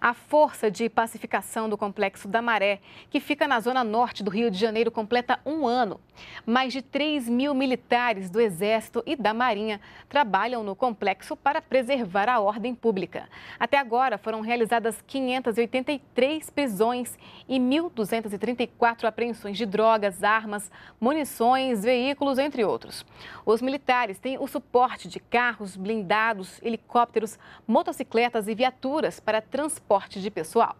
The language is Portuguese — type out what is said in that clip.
A força de pacificação do Complexo da Maré, que fica na zona norte do Rio de Janeiro, completa um ano. Mais de 3 mil militares do Exército e da Marinha trabalham no complexo para preservar a ordem pública. Até agora foram realizadas 583 prisões e 1.234 apreensões de drogas, armas, munições, veículos, entre outros. Os militares têm o suporte de carros, blindados, helicópteros, motocicletas e viaturas para transportar transporte de pessoal.